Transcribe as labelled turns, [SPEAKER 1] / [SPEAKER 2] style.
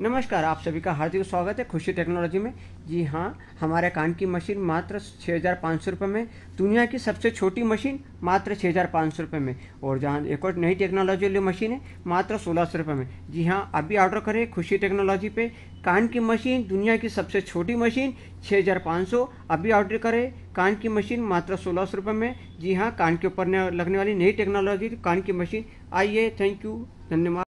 [SPEAKER 1] नमस्कार आप सभी का हार्दिक स्वागत है खुशी टेक्नोलॉजी में जी हाँ हमारे कान की मशीन मात्र छः हज़ार पाँच सौ रुपये में दुनिया की सबसे छोटी मशीन मात्र छः हज़ार पाँच सौ रुपये में और जहाँ एक और नई टेक्नोलॉजी वाली मशीन है मात्र सोलह सौ रुपये में जी हाँ अभी ऑर्डर करें खुशी टेक्नोलॉजी पे कान की मशीन दुनिया की सबसे छोटी मशीन छः हज़ार पाँच सौ अभी ऑर्डर करें कान की मशीन मात्र सोलह सौ रुपये में जी हाँ कान के ऊपर लगने वाली नई टेक्नोलॉजी कान की मशीन आइए थैंक यू धन्यवाद